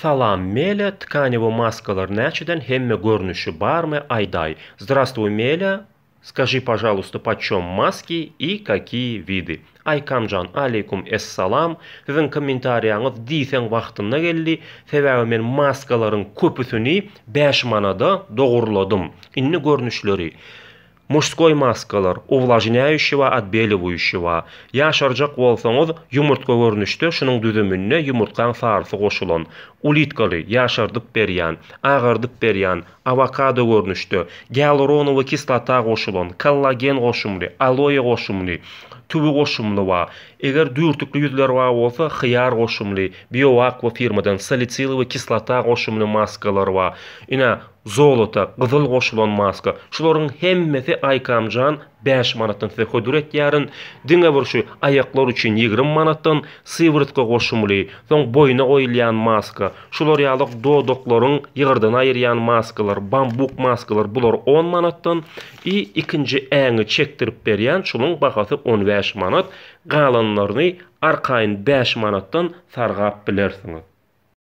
Салам Melia, тканево маскалар нәчеден хемме görünüşü бармы айдай. Здравствуй, Меля. Скажи, пожалуйста, почем маски и какие виды? Айкамжан алейкум эссалам. Сезнең комментарияңыз дисәң вакытында келли. Себәбе мен маскаларын көпүсүни 5 манада догурладым. Инне görünüşleri мужской маскалар увлажняющего отбеливающего яш аржак болсоңуз юмуртка көрүнүштө шунун дүзүмүнө юмуртканын саарысы кошулон улиткалы яшардып берян агардып берян авокадо көрүнүштө гиалуроновый кислота кошулон коллаген кошумлу алоэ кошумлу түбү кошумлу ба эгер дүртүклү жүзлөр ба болсо хыяр кошумлы биоаква фирмадан салициловый кислота кошумлу маскалар ба ине золото, қызыл кошулон маска. Шулорун хеммеси айкамжан 5 манаттан сизе хөдүрет ярын, диңе буршу аяклар үшін 20 манаттан сыйвыртка кошумули, соң бойына коюлган маска. Шулор ялык додоклорун йыгырдан айырган маскалар, бамбук маскалар бұлар 10 манаттан и икинчи әңі чектіріп берген шунун бақасы 15 манат, каланларны аркайын 5 манаттан сарғап билерсиңиз.